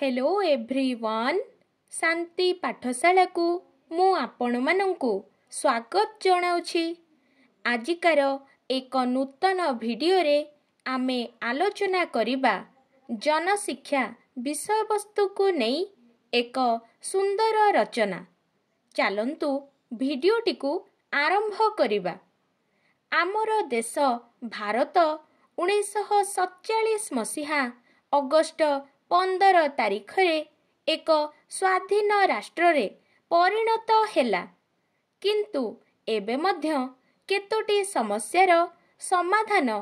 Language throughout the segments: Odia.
ହ୍ୟାଲୋ ଏଭ୍ରି ୱାନ୍ ଶାନ୍ତି ପାଠଶାଳାକୁ ମୁଁ ଆପଣମାନଙ୍କୁ ସ୍ୱାଗତ ଜଣାଉଛି ଆଜିକାର ଏକ ନୂତନ ଭିଡ଼ିଓରେ ଆମେ ଆଲୋଚନା କରିବା ଜନଶିକ୍ଷା ବିଷୟବସ୍ତୁକୁ ନେଇ ଏକ ସୁନ୍ଦର ରଚନା ଚାଲନ୍ତୁ ଭିଡ଼ିଓଟିକୁ ଆରମ୍ଭ କରିବା ଆମର ଦେଶ ଭାରତ ଉଣେଇଶହ ସତଚାଳିଶ ମସିହା ଅଗଷ୍ଟ ପନ୍ଦର ତାରିଖରେ ଏକ ସ୍ୱାଧୀନ ରାଷ୍ଟ୍ରରେ ପରିଣତ ହେଲା କିନ୍ତୁ ଏବେ ମଧ୍ୟ କେତୋଟି ସମସ୍ୟାର ସମାଧାନ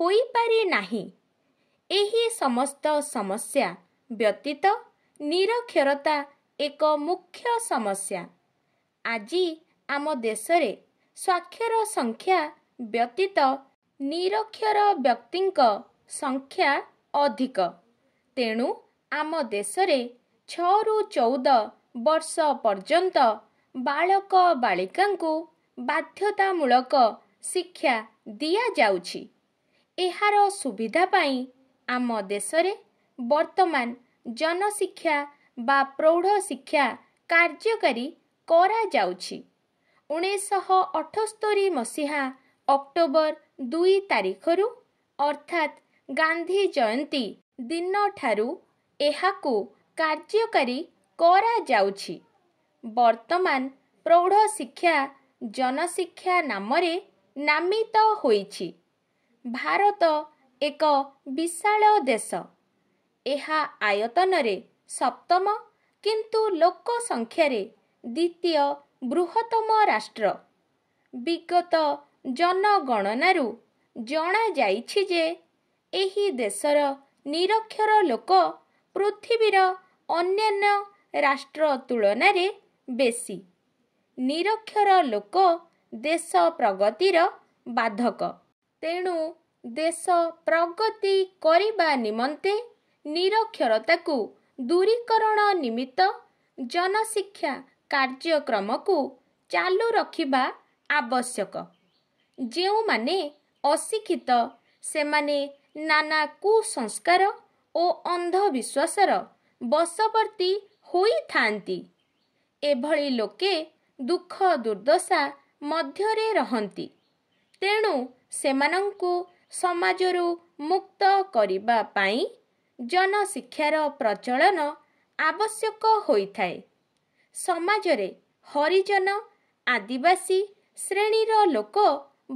ହୋଇପାରି ନାହିଁ ଏହି ସମସ୍ତ ସମସ୍ୟା ବ୍ୟତୀତ ନିରକ୍ଷରତା ଏକ ମୁଖ୍ୟ ସମସ୍ୟା ଆଜି ଆମ ଦେଶରେ ସ୍ୱାକ୍ଷର ସଂଖ୍ୟା ବ୍ୟତୀତ ନିରକ୍ଷର ବ୍ୟକ୍ତିଙ୍କ ସଂଖ୍ୟା ଅଧିକ ତେଣୁ ଆମ ଦେଶରେ ଛଅରୁ ଚଉଦ ବର୍ଷ ପର୍ଯ୍ୟନ୍ତ ବାଳକ ବାଳିକାଙ୍କୁ ବାଧ୍ୟତାମୂଳକ ଶିକ୍ଷା ଦିଆଯାଉଛି ଏହାର ସୁବିଧା ପାଇଁ ଆମ ଦେଶରେ ବର୍ତ୍ତମାନ ଜନଶିକ୍ଷା ବା ପ୍ରୌଢ଼ ଶିକ୍ଷା କାର୍ଯ୍ୟକାରୀ କରାଯାଉଛି ଉଣେଇଶହ ଅଠସ୍ତରି ମସିହା ଅକ୍ଟୋବର ଦୁଇ ତାରିଖରୁ ଅର୍ଥାତ୍ ଗାନ୍ଧୀ ଜୟନ୍ତୀ ଦିନଠାରୁ ଏହାକୁ କାର୍ଯ୍ୟକାରୀ କରାଯାଉଛି ବର୍ତ୍ତମାନ ପ୍ରୌଢ଼ ଶିକ୍ଷା ଜନଶିକ୍ଷା ନାମରେ ନାମିତ ହୋଇଛି ଭାରତ ଏକ ବିଶାଳ ଦେଶ ଏହା ଆୟତନରେ ସପ୍ତମ କିନ୍ତୁ ଲୋକ ସଂଖ୍ୟାରେ ଦ୍ୱିତୀୟ ବୃହତ୍ତମ ରାଷ୍ଟ୍ର ବିଗତ ଜନଗଣନାରୁ ଜଣାଯାଇଛି ଯେ ଏହି ଦେଶର ନିରକ୍ଷର ଲୋକ ପୃଥିବୀର ଅନ୍ୟାନ୍ୟ ରାଷ୍ଟ୍ର ତୁଳନାରେ ବେଶୀ ନିରକ୍ଷର ଲୋକ ଦେଶ ପ୍ରଗତିର ବାଧକ ତେଣୁ ଦେଶ ପ୍ରଗତି କରିବା ନିମନ୍ତେ ନିରକ୍ଷରତାକୁ ଦୂରୀକରଣ ନିମିତ୍ତ ଜନଶିକ୍ଷା କାର୍ଯ୍ୟକ୍ରମକୁ ଚାଲୁ ରଖିବା ଆବଶ୍ୟକ ଯେଉଁମାନେ ଅଶିକ୍ଷିତ ସେମାନେ ନାନା କୁସଂସ୍କାର ଓ ଅନ୍ଧବିଶ୍ୱାସର ବଶବର୍ତ୍ତୀ ହୋଇଥାନ୍ତି ଏଭଳି ଲୋକେ ଦୁଃଖ ଦୁର୍ଦ୍ଦଶା ମଧ୍ୟରେ ରହନ୍ତି ତେଣୁ ସେମାନଙ୍କୁ ସମାଜରୁ ମୁକ୍ତ କରିବା ପାଇଁ ଜନଶିକ୍ଷାର ପ୍ରଚଳନ ଆବଶ୍ୟକ ହୋଇଥାଏ ସମାଜରେ ହରିଜନ ଆଦିବାସୀ ଶ୍ରେଣୀର ଲୋକ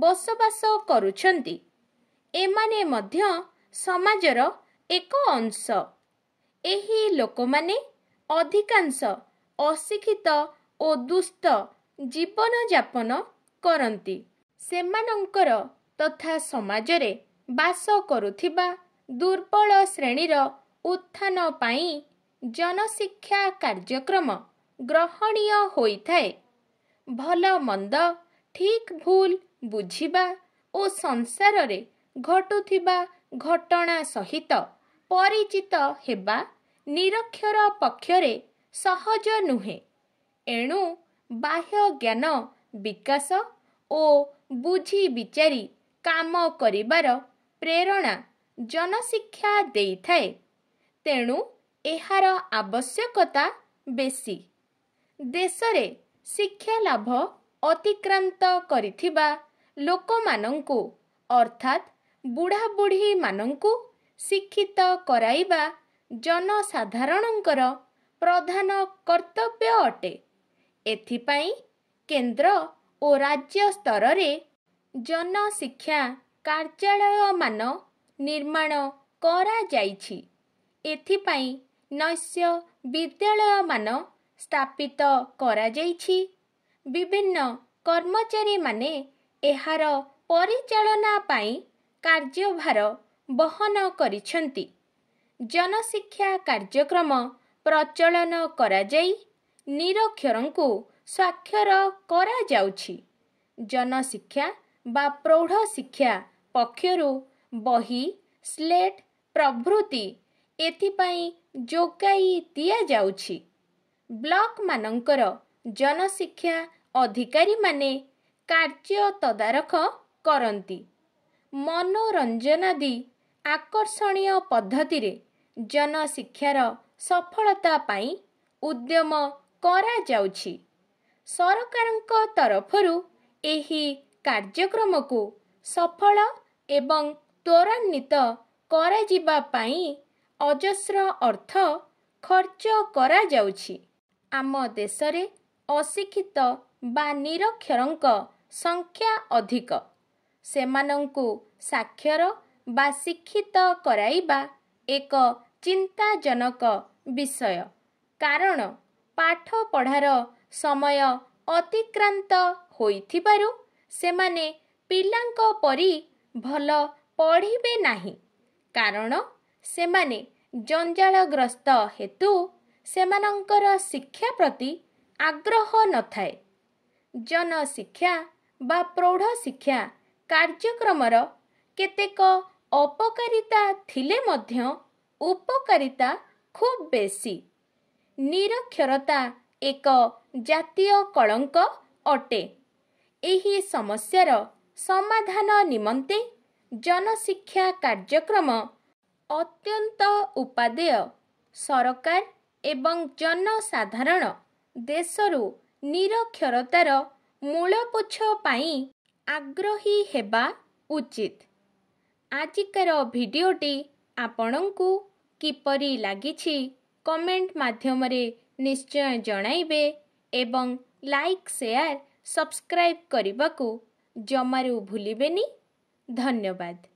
ବସବାସ କରୁଛନ୍ତି ଏମାନେ ମଧ୍ୟ ସମାଜର ଏକ ଅଂଶ ଏହି ଲୋକମାନେ ଅଧିକାଂଶ ଅଶିକ୍ଷିତ ଓ ଦୁଷ୍ଟ ଜୀବନଯାପନ କରନ୍ତି ସେମାନଙ୍କର ତଥା ସମାଜରେ ବାସ କରୁଥିବା ଦୁର୍ବଳ ଶ୍ରେଣୀର ଉତ୍ଥାନ ପାଇଁ ଜନଶିକ୍ଷା କାର୍ଯ୍ୟକ୍ରମ ଗ୍ରହଣୀୟ ହୋଇଥାଏ ଭଲ ମନ୍ଦ ଠିକ୍ ଭୁଲ ବୁଝିବା ଓ ସଂସାରରେ ଘଟୁଥିବା ଘଟଣା ସହିତ ପରିଚିତ ହେବା ନିରକ୍ଷର ପକ୍ଷରେ ସହଜ ନୁହେଁ ଏଣୁ ବାହ୍ୟ ଜ୍ଞାନ ବିକାଶ ଓ ବୁଝି ବିଚାରି କାମ କରିବାର ପ୍ରେରଣା ଜନଶିକ୍ଷା ଦେଇଥାଏ ତେଣୁ ଏହାର ଆବଶ୍ୟକତା ବେଶୀ ଦେଶରେ ଶିକ୍ଷା ଲାଭ ଅତିକ୍ରାନ୍ତ କରିଥିବା ଲୋକମାନଙ୍କୁ ଅର୍ଥାତ୍ ବୁଢ଼ାବୁଢ଼ୀମାନଙ୍କୁ ଶିକ୍ଷିତ କରାଇବା ଜନସାଧାରଣଙ୍କର ପ୍ରଧାନ କର୍ତ୍ତବ୍ୟ ଅଟେ ଏଥିପାଇଁ କେନ୍ଦ୍ର ଓ ରାଜ୍ୟ ସ୍ତରରେ ଜନଶିକ୍ଷା କାର୍ଯ୍ୟାଳୟମାନ ନିର୍ମାଣ କରାଯାଇଛି ଏଥିପାଇଁ ନୈଶ୍ୟ ବିଦ୍ୟାଳୟମାନ ସ୍ଥାପିତ କରାଯାଇଛି ବିଭିନ୍ନ କର୍ମଚାରୀମାନେ ଏହାର ପରିଚାଳନା ପାଇଁ କାର୍ଯ୍ୟଭାର ବହନ କରିଛନ୍ତି ଜନଶିକ୍ଷା କାର୍ଯ୍ୟକ୍ରମ ପ୍ରଚଳନ କରାଯାଇ ନିରକ୍ଷରଙ୍କୁ ସ୍ୱାକ୍ଷର କରାଯାଉଛି ଜନଶିକ୍ଷା ବା ପ୍ରୌଢ଼ ଶିକ୍ଷା ପକ୍ଷରୁ ବହି ସ୍ଲେଟ୍ ପ୍ରଭୃତି ଏଥିପାଇଁ ଯୋଗାଇ ଦିଆଯାଉଛି ବ୍ଲକମାନଙ୍କର ଜନଶିକ୍ଷା ଅଧିକାରୀମାନେ କାର୍ଯ୍ୟ ତଦାରଖ କରନ୍ତି ମନୋରଞ୍ଜନ ଆଦି ଆକର୍ଷଣୀୟ ପଦ୍ଧତିରେ ଜନଶିକ୍ଷାର ସଫଳତା ପାଇଁ ଉଦ୍ୟମ କରାଯାଉଛି ସରକାରଙ୍କ ତରଫରୁ ଏହି କାର୍ଯ୍ୟକ୍ରମକୁ ସଫଳ ଏବଂ ତ୍ୱରାନ୍ୱିତ କରାଯିବା ପାଇଁ ଅଜସ୍ର ଅର୍ଥ ଖର୍ଚ୍ଚ କରାଯାଉଛି ଆମ ଦେଶରେ ଅଶିକ୍ଷିତ ବା ନିରକ୍ଷରଙ୍କ ସଂଖ୍ୟା ଅଧିକ ସେମାନଙ୍କୁ ସାକ୍ଷର ବା ଶିକ୍ଷିତ କରାଇବା ଏକ ଚିନ୍ତାଜନକ ବିଷୟ କାରଣ ପାଠପଢ଼ାର ସମୟ ଅତିକ୍ରାନ୍ତ ହୋଇଥିବାରୁ ସେମାନେ ପିଲାଙ୍କ ପରି ଭଲ ପଢ଼ିବେ ନାହିଁ କାରଣ ସେମାନେ ଜଞ୍ଜାଳଗ୍ରସ୍ତ ହେତୁ ସେମାନଙ୍କର ଶିକ୍ଷା ପ୍ରତି ଆଗ୍ରହ ନଥାଏ ଜନଶିକ୍ଷା ବା ପ୍ରୌଢ଼ ଶିକ୍ଷା କାର୍ଯ୍ୟକ୍ରମର କେତେକ ଅପକାରିତା ଥିଲେ ମଧ୍ୟ ଉପକାରିତା ଖୁବ୍ ବେଶୀ ନିରକ୍ଷରତା ଏକ ଜାତୀୟ କଳଙ୍କ ଅଟେ ଏହି ସମସ୍ୟାର ସମାଧାନ ନିମନ୍ତେ ଜନଶିକ୍ଷା କାର୍ଯ୍ୟକ୍ରମ ଅତ୍ୟନ୍ତ ଉପାଦେୟ ସରକାର ଏବଂ ଜନସାଧାରଣ ଦେଶରୁ ନିରକ୍ଷରତାର ମୂଳପୋଛ ପାଇଁ ଆଗ୍ରହୀ ହେବା ଉଚିତ ଆଜିକାର ଭିଡ଼ିଓଟି ଆପଣଙ୍କୁ କିପରି ଲାଗିଛି କମେଣ୍ଟ ମାଧ୍ୟମରେ ନିଶ୍ଚୟ ଜଣାଇବେ ଏବଂ ଲାଇକ୍ ସେୟାର ସବସ୍କ୍ରାଇବ୍ କରିବାକୁ ଜମାରୁ ଭୁଲିବେନି ଧନ୍ୟବାଦ